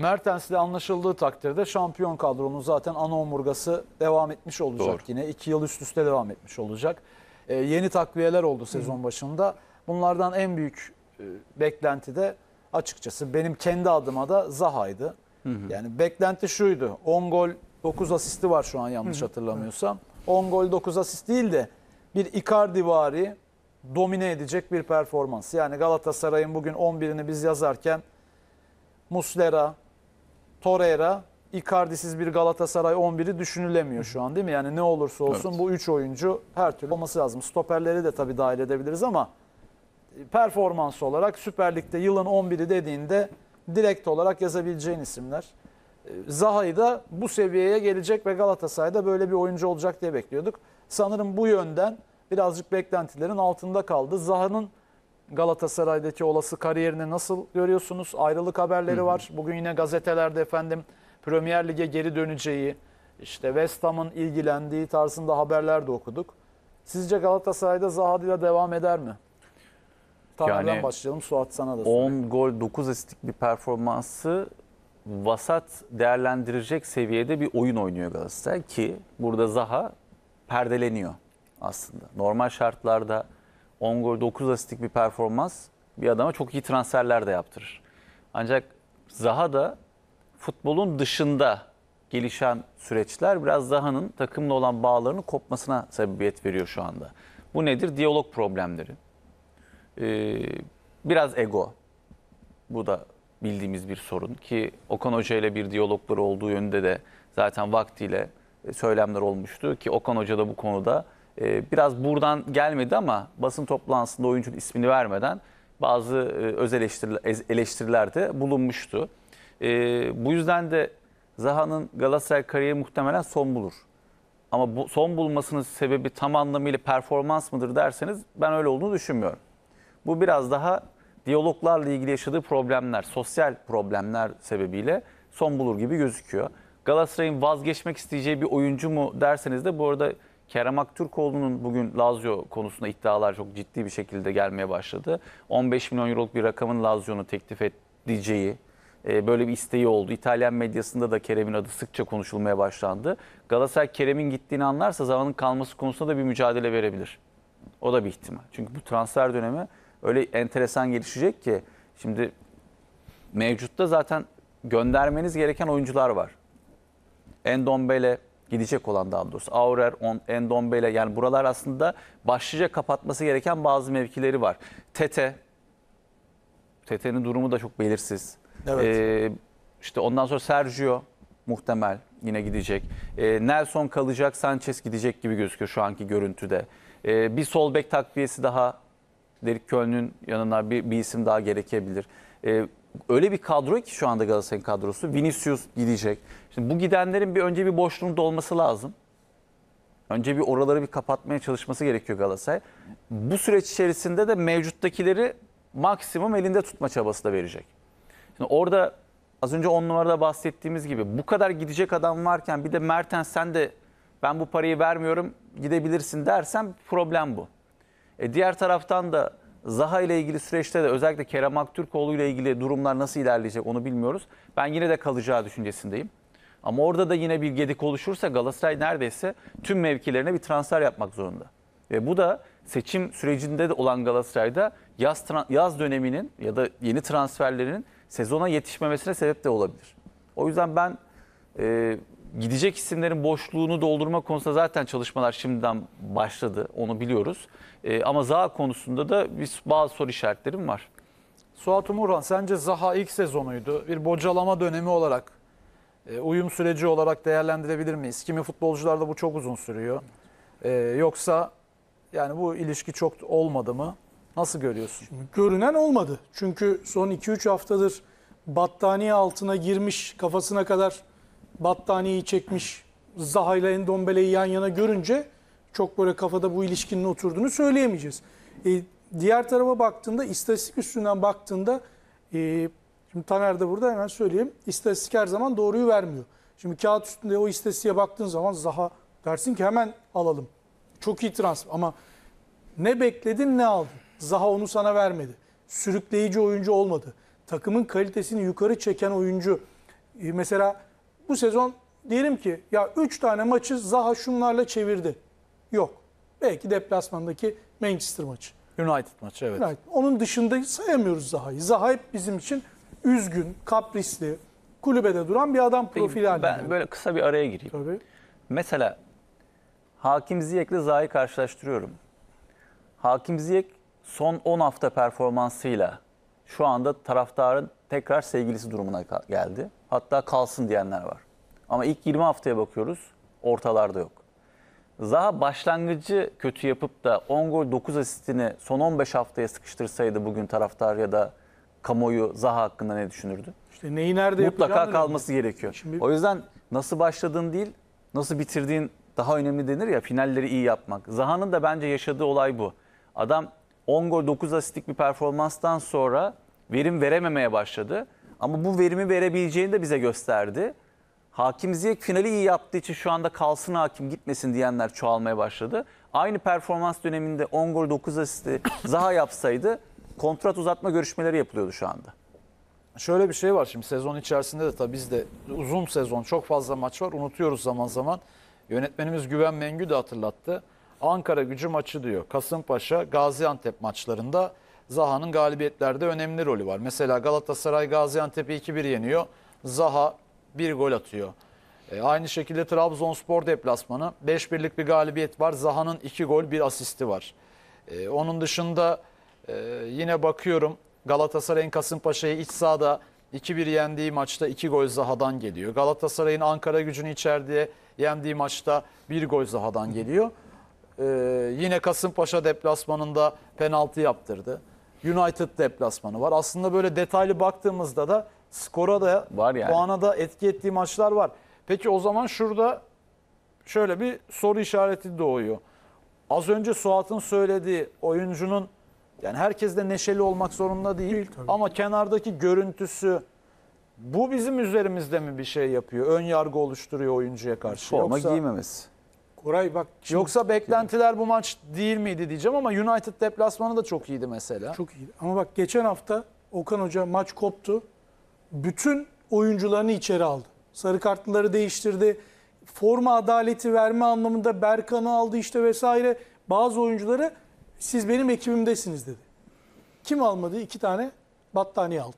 Mertens ile anlaşıldığı takdirde şampiyon kadronun zaten ana omurgası devam etmiş olacak Doğru. yine. iki yıl üst üste devam etmiş olacak. Ee, yeni takviyeler oldu sezon Hı. başında. Bunlardan en büyük e, beklenti de açıkçası benim kendi adıma da Zaha'ydı. Hı Yani beklenti şuydu. 10 gol 9 asisti var şu an yanlış hatırlamıyorsam. 10 gol 9 asist değil de bir Icardi vari domine edecek bir performans. Yani Galatasaray'ın bugün 11'ini biz yazarken Muslera, Torreira, Icardi'siz bir Galatasaray 11'i düşünülemiyor şu an değil mi? Yani ne olursa olsun evet. bu 3 oyuncu her türlü olması lazım. Stoperleri de tabii dahil edebiliriz ama e, performans olarak Süper Lig'de yılın 11'i dediğinde direkt olarak yazabileceğin isimler. E, Zaha'yı da bu seviyeye gelecek ve Galatasaray'da böyle bir oyuncu olacak diye bekliyorduk. Sanırım bu yönden birazcık beklentilerin altında kaldı. Zaha'nın Galatasaray'daki olası kariyerini nasıl görüyorsunuz? Ayrılık haberleri var. Bugün yine gazetelerde efendim Premier Lig'e geri döneceği, işte West Ham'ın ilgilendiği tarzında haberler de okuduk. Sizce Galatasaray'da Zaha'yla devam eder mi? Taner'den yani, başlayalım. Suat sana da sorayım. 10 gol 9 asistlik bir performansı vasat değerlendirecek seviyede bir oyun oynuyor Galatasaray ki burada Zaha perdeleniyor aslında. Normal şartlarda 10 gol 9 asistlik bir performans bir adama çok iyi transferler de yaptırır. Ancak Zaha da futbolun dışında gelişen süreçler biraz Zaha'nın takımla olan bağlarının kopmasına sebebiyet veriyor şu anda. Bu nedir? Diyalog problemleri. Ee, biraz ego. Bu da bildiğimiz bir sorun ki Okan Hoca ile bir diyalogları olduğu yönünde de zaten vaktiyle e, söylemler olmuştu ki Okan Hoca da bu konuda ee, biraz buradan gelmedi ama basın toplantısında oyuncunun ismini vermeden bazı e, öz eleştiriler, eleştirilerde bulunmuştu. Ee, bu yüzden de Zaha'nın Galatasaray kariyeri muhtemelen son bulur. Ama bu, son bulmasının sebebi tam anlamıyla performans mıdır derseniz ben öyle olduğunu düşünmüyorum. Bu biraz daha diyaloglarla ilgili yaşadığı problemler, sosyal problemler sebebiyle son bulur gibi gözüküyor. Galatasaray'ın vazgeçmek isteyeceği bir oyuncu mu derseniz de bu arada Kerem Aktürkoğlu'nun bugün Lazio konusunda iddialar çok ciddi bir şekilde gelmeye başladı. 15 milyon euroluk bir rakamın Lazio'nu teklif edeceği e, böyle bir isteği oldu. İtalyan medyasında da Kerem'in adı sıkça konuşulmaya başlandı. Galatasaray Kerem'in gittiğini anlarsa zamanın kalması konusunda da bir mücadele verebilir. O da bir ihtimal. Çünkü bu transfer dönemi öyle enteresan gelişecek ki şimdi mevcutta zaten göndermeniz gereken oyuncular var. Endombele, gidecek olan daha doğrusu. Aurer, on, Endombele yani buralar aslında başlıca kapatması gereken bazı mevkileri var. Tete, Tete'nin durumu da çok belirsiz. Evet. Ee, işte ondan sonra Sergio muhtemel yine gidecek. Ee, Nelson kalacak, Sanchez gidecek gibi gözüküyor şu anki görüntüde. Ee, bir sol bek takviyesi daha Derik Köln'ün yanına bir, bir isim daha gerekebilir. Ee, öyle bir kadro ki şu anda Galatasaray'ın kadrosu. Vinicius gidecek. Şimdi bu gidenlerin bir önce bir boşluğun dolması lazım. Önce bir oraları bir kapatmaya çalışması gerekiyor Galatasaray. Bu süreç içerisinde de mevcuttakileri maksimum elinde tutma çabası da verecek. Şimdi orada az önce on numarada bahsettiğimiz gibi bu kadar gidecek adam varken bir de Mertens sen de ben bu parayı vermiyorum gidebilirsin dersen problem bu. E diğer taraftan da Zaha ile ilgili süreçte de özellikle Kerem Aktürkoğlu ile ilgili durumlar nasıl ilerleyecek onu bilmiyoruz. Ben yine de kalacağı düşüncesindeyim. Ama orada da yine bir gedik oluşursa Galatasaray neredeyse tüm mevkilerine bir transfer yapmak zorunda. Ve bu da seçim sürecinde de olan Galatasaray'da yaz, yaz döneminin ya da yeni transferlerinin sezona yetişmemesine sebep de olabilir. O yüzden ben e, gidecek isimlerin boşluğunu doldurma konusunda zaten çalışmalar şimdiden başladı. Onu biliyoruz. E, ama Zaha konusunda da biz bazı soru işaretlerim var. Suat Umurhan sence Zaha ilk sezonuydu. Bir bocalama dönemi olarak, e, uyum süreci olarak değerlendirebilir miyiz? Kimi futbolcularda bu çok uzun sürüyor. E, yoksa yani bu ilişki çok olmadı mı? Nasıl görüyorsun? Şimdi görünen olmadı. Çünkü son 2-3 haftadır battaniye altına girmiş kafasına kadar battaniyeyi çekmiş Zaha ile Endombele'yi yan yana görünce çok böyle kafada bu ilişkinin oturduğunu söyleyemeyeceğiz. E, diğer tarafa baktığında istatistik üstünden baktığında e, şimdi Taner de burada hemen söyleyeyim. İstatistik her zaman doğruyu vermiyor. Şimdi kağıt üstünde o istatistiğe baktığın zaman Zaha dersin ki hemen alalım. Çok iyi transfer ama ne bekledin ne aldın. Zaha onu sana vermedi. Sürükleyici oyuncu olmadı. Takımın kalitesini yukarı çeken oyuncu. E, mesela bu sezon diyelim ki ya 3 tane maçı Zaha şunlarla çevirdi. Yok. Belki deplasmandaki Manchester maçı. United maçı evet. United. Onun dışında sayamıyoruz Zaha'yı. Zaha hep bizim için üzgün, kaprisli, kulübede duran bir adam profili halinde. Ben böyle kısa bir araya gireyim. Tabii. Mesela Hakim Ziyek'le Zaha'yı karşılaştırıyorum. Hakim Ziyek son 10 hafta performansıyla şu anda taraftarın tekrar sevgilisi durumuna geldi. Hatta kalsın diyenler var. Ama ilk 20 haftaya bakıyoruz ortalarda yok. Zaha başlangıcı kötü yapıp da 10 gol 9 asistini son 15 haftaya sıkıştırsaydı bugün taraftar ya da kamuoyu Zaha hakkında ne düşünürdü? İşte neyi nerede Mutlaka kalması önemli. gerekiyor. Şimdi... O yüzden nasıl başladığın değil nasıl bitirdiğin daha önemli denir ya finalleri iyi yapmak. Zaha'nın da bence yaşadığı olay bu. Adam 10 gol 9 asistlik bir performanstan sonra verim verememeye başladı. Ama bu verimi verebileceğini de bize gösterdi. Hakim Ziyek finali iyi yaptığı için şu anda kalsın hakim gitmesin diyenler çoğalmaya başladı. Aynı performans döneminde 10 gol 9 asisti Zaha yapsaydı kontrat uzatma görüşmeleri yapılıyordu şu anda. Şöyle bir şey var şimdi sezon içerisinde de tabii bizde uzun sezon çok fazla maç var unutuyoruz zaman zaman. Yönetmenimiz Güven Mengü de hatırlattı. Ankara gücü maçı diyor. Kasımpaşa, Gaziantep maçlarında Zaha'nın galibiyetlerde önemli rolü var. Mesela Galatasaray Gaziantep'i 2-1 yeniyor. Zaha bir gol atıyor. E, aynı şekilde Trabzonspor deplasmanı 5-1'lik bir galibiyet var. Zaha'nın 2 gol bir asisti var. E, onun dışında e, yine bakıyorum Galatasaray'ın Kasımpaşa'yı iç sahada 2-1 yendiği maçta 2 gol Zaha'dan geliyor. Galatasaray'ın Ankara gücünü içeride yendiği maçta 1 gol Zaha'dan geliyor. Ee, yine Kasımpaşa deplasmanında penaltı yaptırdı. United deplasmanı var. Aslında böyle detaylı baktığımızda da skora da var yani. puana da etki ettiği maçlar var. Peki o zaman şurada şöyle bir soru işareti doğuyor. Az önce Suat'ın söylediği oyuncunun yani herkes de neşeli olmak zorunda değil, değil ama kenardaki görüntüsü bu bizim üzerimizde mi bir şey yapıyor? Ön yargı oluşturuyor oyuncuya karşı. Forma Yoksa... giymemesi. Koray bak. Şimdi... Yoksa beklentiler bu maç değil miydi diyeceğim ama United deplasmanı da çok iyiydi mesela. Çok iyiydi. Ama bak geçen hafta Okan Hoca maç koptu. Bütün oyuncularını içeri aldı. Sarı kartları değiştirdi. Forma adaleti verme anlamında Berkan'ı aldı işte vesaire. Bazı oyuncuları siz benim ekibimdesiniz dedi. Kim almadı? İki tane battaniye aldı.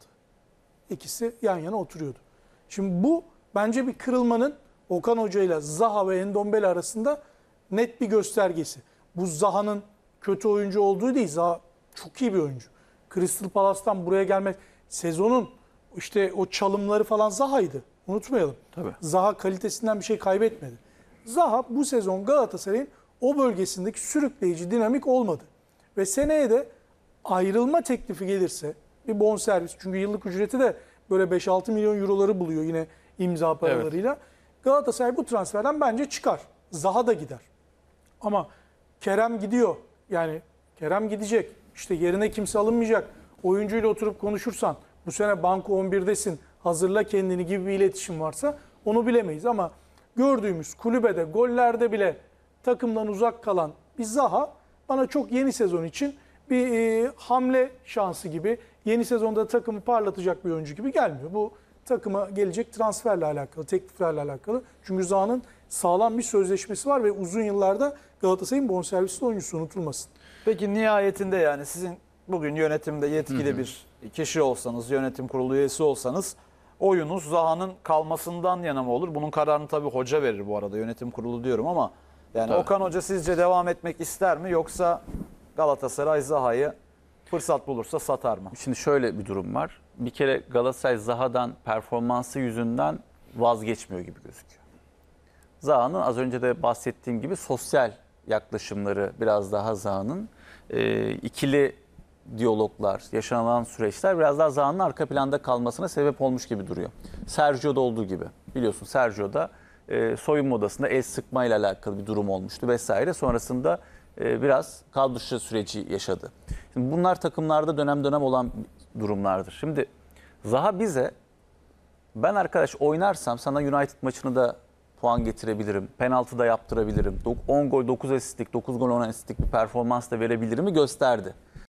İkisi yan yana oturuyordu. Şimdi bu bence bir kırılmanın Okan Hoca ile Zaha ve Endombele arasında net bir göstergesi. Bu Zaha'nın kötü oyuncu olduğu değil. Zaha çok iyi bir oyuncu. Crystal Palace'tan buraya gelmek sezonun işte o çalımları falan Zaha'ydı. Unutmayalım. Tabii. Zaha kalitesinden bir şey kaybetmedi. Zaha bu sezon Galatasaray'ın o bölgesindeki sürükleyici dinamik olmadı. Ve seneye de ayrılma teklifi gelirse bir bonservis çünkü yıllık ücreti de böyle 5-6 milyon euroları buluyor yine imza paralarıyla. Evet. Galatasaray bu transferden bence çıkar. Zaha da gider. Ama Kerem gidiyor. Yani Kerem gidecek. İşte yerine kimse alınmayacak. Oyuncuyla oturup konuşursan bu sene banko 11'desin hazırla kendini gibi bir iletişim varsa onu bilemeyiz. Ama gördüğümüz kulübede gollerde bile takımdan uzak kalan bir Zaha bana çok yeni sezon için bir e, hamle şansı gibi yeni sezonda takımı parlatacak bir oyuncu gibi gelmiyor. Bu takıma gelecek transferle alakalı, tekliflerle alakalı. Çünkü Zaha'nın sağlam bir sözleşmesi var ve uzun yıllarda Galatasaray'ın bonservisli oyuncusu unutulmasın. Peki nihayetinde yani sizin bugün yönetimde yetkili hı hı. bir kişi olsanız, yönetim kurulu üyesi olsanız oyunuz Zaha'nın kalmasından yana mı olur? Bunun kararını tabii hoca verir bu arada yönetim kurulu diyorum ama yani tabii. Okan Hoca sizce devam etmek ister mi yoksa Galatasaray Zaha'yı Fırsat bulursa satar mı? Şimdi şöyle bir durum var. Bir kere Galatasaray Zaha'dan performansı yüzünden vazgeçmiyor gibi gözüküyor. Zaha'nın az önce de bahsettiğim gibi sosyal yaklaşımları biraz daha Zaha'nın e, ikili diyaloglar, yaşanan süreçler biraz daha Zaha'nın arka planda kalmasına sebep olmuş gibi duruyor. Sergio'da olduğu gibi. Biliyorsun Sergio'da e, soyunma odasında el sıkmayla alakalı bir durum olmuştu vesaire. Sonrasında e, biraz kadroşu süreci yaşadı. Şimdi bunlar takımlarda dönem dönem olan durumlardır. Şimdi Zaha bize ben arkadaş oynarsam sana United maçını da puan getirebilirim. Penaltı da yaptırabilirim. 10 gol 9 asistlik 9 gol 10 asistlik bir performans da verebilirimi gösterdi.